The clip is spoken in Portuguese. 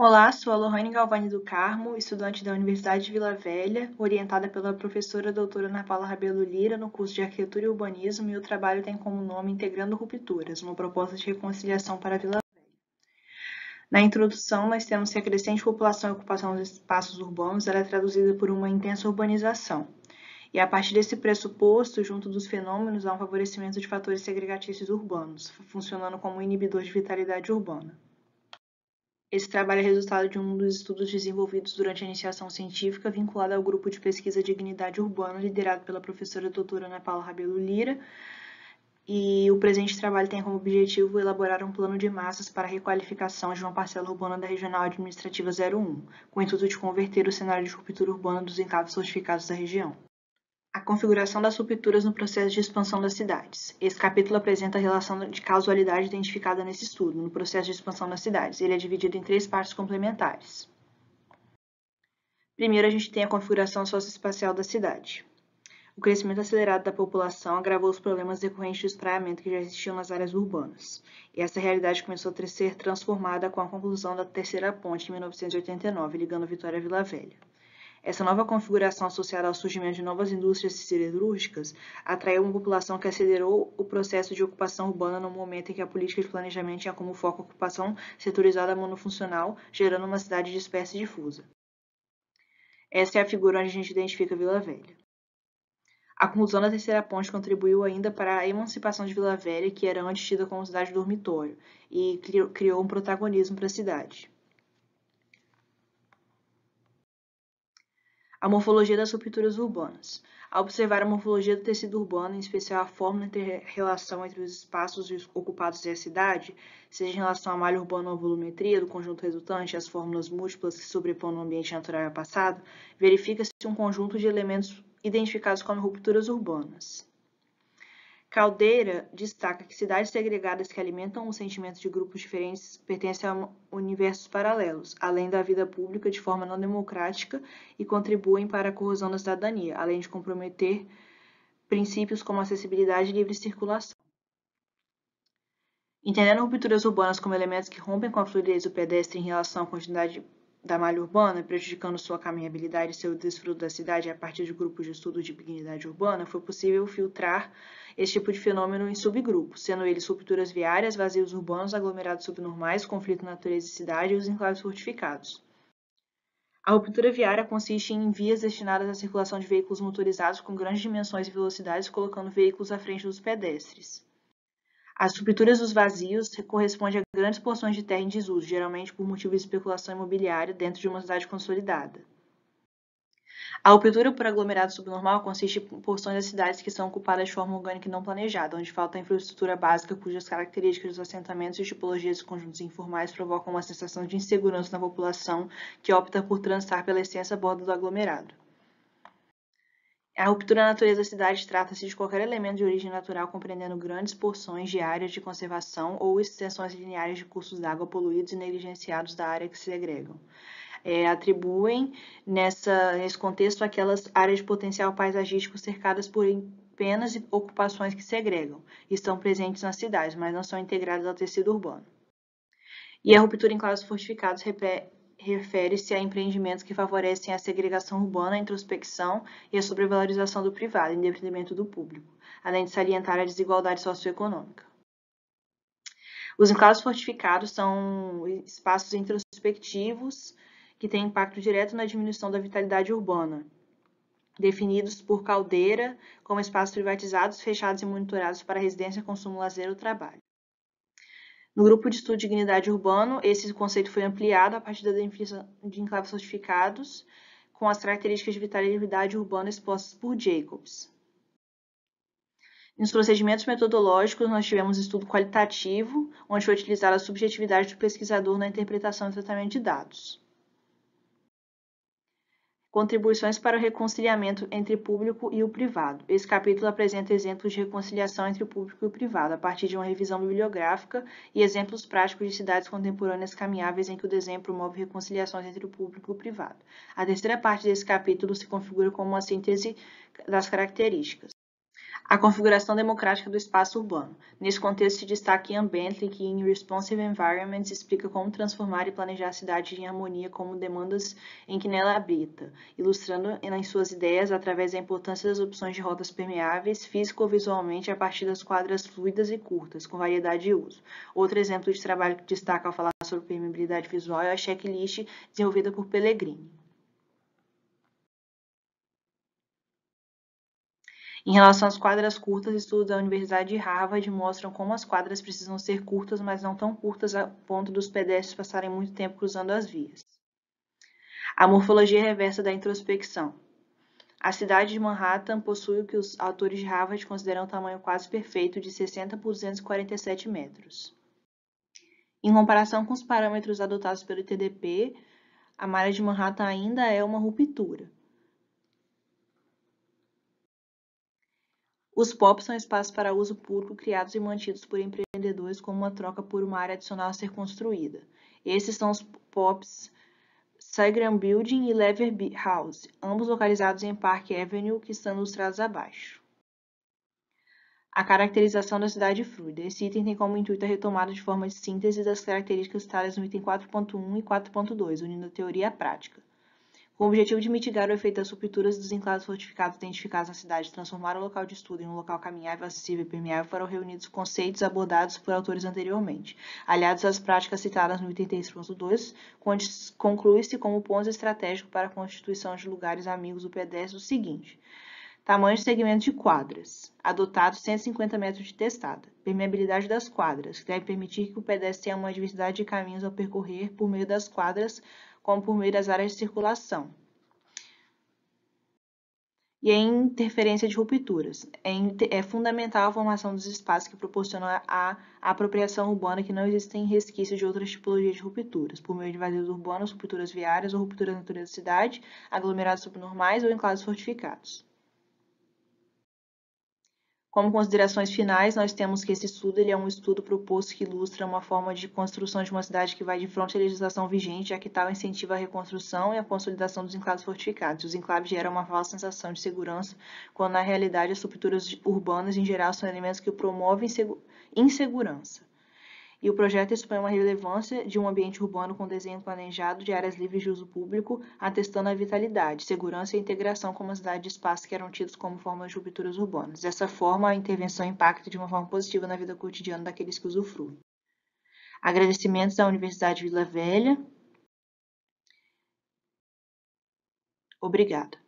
Olá, sou a Lohane Galvani do Carmo, estudante da Universidade de Vila Velha, orientada pela professora doutora Ana Paula Rabelo Lira no curso de Arquitetura e Urbanismo e o trabalho tem como nome Integrando Rupturas, uma proposta de reconciliação para a Vila Velha. Na introdução, nós temos que a crescente população e ocupação dos espaços urbanos é traduzida por uma intensa urbanização. E a partir desse pressuposto, junto dos fenômenos, há um favorecimento de fatores segregatícios urbanos, funcionando como um inibidor de vitalidade urbana. Esse trabalho é resultado de um dos estudos desenvolvidos durante a iniciação científica vinculada ao grupo de pesquisa Dignidade Urbana, liderado pela professora doutora Ana Paula Rabelo Lira. E o presente trabalho tem como objetivo elaborar um plano de massas para a requalificação de uma parcela urbana da Regional Administrativa 01, com o intuito de converter o cenário de ruptura urbana dos encargos fortificados da região. A configuração das rupturas no processo de expansão das cidades. Esse capítulo apresenta a relação de causalidade identificada nesse estudo, no processo de expansão das cidades. Ele é dividido em três partes complementares. Primeiro, a gente tem a configuração socioespacial da cidade. O crescimento acelerado da população agravou os problemas decorrentes do espraiamento que já existiam nas áreas urbanas, e essa realidade começou a ser transformada com a conclusão da Terceira Ponte em 1989, ligando Vitória à Vila Velha. Essa nova configuração associada ao surgimento de novas indústrias siderúrgicas atraiu uma população que acelerou o processo de ocupação urbana no momento em que a política de planejamento tinha como foco a ocupação setorizada monofuncional, gerando uma cidade de espécie difusa. Essa é a figura onde a gente identifica Vila Velha. A conclusão da Terceira Ponte contribuiu ainda para a emancipação de Vila Velha, que era antes tida como cidade dormitório, e criou um protagonismo para a cidade. A morfologia das rupturas urbanas. Ao observar a morfologia do tecido urbano, em especial a forma de relação entre os espaços ocupados e a cidade, seja em relação à malha urbana ou volumetria do conjunto resultante, as fórmulas múltiplas que sobrepõem o ambiente natural e ao passado, verifica-se um conjunto de elementos identificados como rupturas urbanas. Caldeira destaca que cidades segregadas que alimentam o sentimento de grupos diferentes pertencem a universos paralelos, além da vida pública de forma não democrática e contribuem para a corrosão da cidadania, além de comprometer princípios como acessibilidade e livre circulação. Entendendo rupturas urbanas como elementos que rompem com a fluidez do pedestre em relação à quantidade da malha urbana, prejudicando sua caminhabilidade e seu desfruto da cidade a partir de grupos de estudo de dignidade urbana, foi possível filtrar esse tipo de fenômeno em subgrupos, sendo eles rupturas viárias, vazios urbanos, aglomerados subnormais, conflito natureza e cidade e os enclaves fortificados. A ruptura viária consiste em vias destinadas à circulação de veículos motorizados com grandes dimensões e velocidades, colocando veículos à frente dos pedestres. As subturas dos vazios correspondem a grandes porções de terra em desuso, geralmente por motivo de especulação imobiliária dentro de uma cidade consolidada. A ruptura por aglomerado subnormal consiste em porções das cidades que são ocupadas de forma orgânica e não planejada, onde falta a infraestrutura básica cujas características dos assentamentos e tipologias de conjuntos informais provocam uma sensação de insegurança na população que opta por transitar pela extensa borda do aglomerado. A ruptura na natureza da cidade trata-se de qualquer elemento de origem natural compreendendo grandes porções de áreas de conservação ou extensões lineares de cursos d'água poluídos e negligenciados da área que se agregam. É, atribuem nessa, nesse contexto aquelas áreas de potencial paisagístico cercadas por penas e ocupações que segregam, estão presentes nas cidades, mas não são integradas ao tecido urbano. E a ruptura em casos fortificados refere-se a empreendimentos que favorecem a segregação urbana, a introspecção e a sobrevalorização do privado, em detrimento do público, além de salientar a desigualdade socioeconômica. Os enclaves fortificados são espaços introspectivos que têm impacto direto na diminuição da vitalidade urbana, definidos por caldeira como espaços privatizados, fechados e monitorados para residência, consumo, lazer ou trabalho. No grupo de estudo de dignidade urbano, esse conceito foi ampliado a partir da definição de enclaves certificados com as características de vitalidade urbana expostas por Jacobs. Nos procedimentos metodológicos, nós tivemos estudo qualitativo, onde foi utilizada a subjetividade do pesquisador na interpretação e tratamento de dados. Contribuições para o reconciliamento entre público e o privado. Esse capítulo apresenta exemplos de reconciliação entre o público e o privado, a partir de uma revisão bibliográfica e exemplos práticos de cidades contemporâneas caminháveis em que o desenho promove reconciliações entre o público e o privado. A terceira parte desse capítulo se configura como uma síntese das características. A configuração democrática do espaço urbano. Nesse contexto, se destaca Ian Bentley, que em Responsive Environments explica como transformar e planejar a cidade em harmonia com demandas em que nela habita, ilustrando em suas ideias através da importância das opções de rotas permeáveis, físico ou visualmente, a partir das quadras fluidas e curtas, com variedade de uso. Outro exemplo de trabalho que destaca ao falar sobre permeabilidade visual é a checklist desenvolvida por Pellegrini. Em relação às quadras curtas, estudos da Universidade de Harvard mostram como as quadras precisam ser curtas, mas não tão curtas a ponto dos pedestres passarem muito tempo cruzando as vias. A morfologia reversa da introspecção. A cidade de Manhattan possui o que os autores de Harvard consideram um tamanho quase perfeito de 60 por 247 metros. Em comparação com os parâmetros adotados pelo TDP, a malha de Manhattan ainda é uma ruptura. Os POPs são espaços para uso público criados e mantidos por empreendedores como uma troca por uma área adicional a ser construída. Esses são os POPs Saigram Building e Lever House, ambos localizados em Park Avenue, que estão ilustrados abaixo. A caracterização da cidade fluida. Esse item tem como intuito a retomada de forma de síntese das características citadas no item 4.1 e 4.2, unindo a teoria à prática. Com o objetivo de mitigar o efeito das rupturas dos enclaves fortificados identificados na cidade transformar o local de estudo em um local caminhável, acessível e permeável, foram reunidos conceitos abordados por autores anteriormente, aliados às práticas citadas no item 3.2, conclui-se como ponto estratégico para a constituição de lugares amigos do pedestre o seguinte. Tamanho de segmento de quadras, adotado 150 metros de testada. Permeabilidade das quadras, que deve permitir que o pedestre tenha uma diversidade de caminhos ao percorrer por meio das quadras como por meio das áreas de circulação. E em interferência de rupturas. É, é, fundamental a formação dos espaços que proporcionam a, apropriação urbana que não existem resquícios de outras tipologias de rupturas, por meio de vazios urbanos, rupturas viárias ou rupturas da natureza da cidade, aglomerados subnormais ou enclaves fortificados. Como considerações finais, nós temos que esse estudo ele é um estudo proposto que ilustra uma forma de construção de uma cidade que vai de frente à legislação vigente, já que tal incentiva a reconstrução e a consolidação dos enclaves fortificados. Os enclaves geram uma falsa sensação de segurança, quando na realidade as estruturas urbanas em geral são elementos que promovem insegurança. E o projeto expõe uma relevância de um ambiente urbano com desenho planejado de áreas livres de uso público, atestando a vitalidade, segurança e integração com uma cidade de espaços que eram tidos como formas de rupturas urbanas. Dessa forma, a intervenção impacta de uma forma positiva na vida cotidiana daqueles que usufruem. Agradecimentos à Universidade Vila Velha. Obrigada.